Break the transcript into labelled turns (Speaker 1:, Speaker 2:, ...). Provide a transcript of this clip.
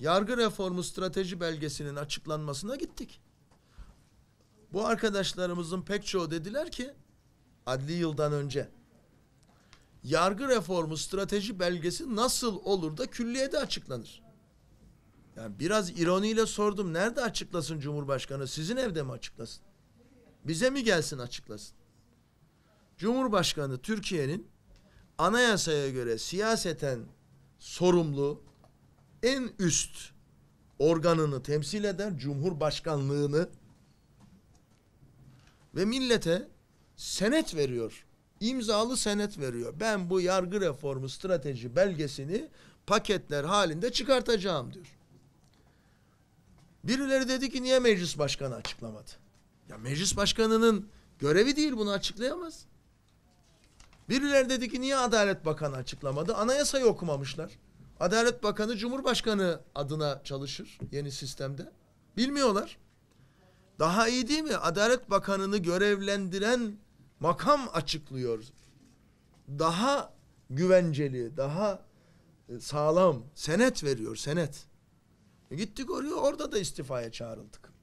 Speaker 1: yargı reformu strateji belgesinin açıklanmasına gittik. Bu arkadaşlarımızın pek çoğu dediler ki adli yıldan önce yargı reformu strateji belgesi nasıl olur da külliyede açıklanır? Yani biraz ironiyle sordum. Nerede açıklasın Cumhurbaşkanı? Sizin evde mi açıklasın? Bize mi gelsin açıklasın? Cumhurbaşkanı Türkiye'nin anayasaya göre siyaseten sorumlu en üst organını temsil eder, cumhurbaşkanlığını ve millete senet veriyor. İmzalı senet veriyor. Ben bu yargı reformu strateji belgesini paketler halinde çıkartacağım diyor. Birileri dedi ki niye meclis başkanı açıklamadı? Ya meclis başkanının görevi değil bunu açıklayamaz. Birileri dedi ki niye Adalet Bakanı açıklamadı? Anayasayı okumamışlar. Adalet Bakanı Cumhurbaşkanı adına çalışır yeni sistemde. Bilmiyorlar. Daha iyi değil mi? Adalet Bakanını görevlendiren makam açıklıyor. Daha güvenceli, daha e, sağlam senet veriyor, senet. E, gittik oraya orada da istifaya çağrıldık.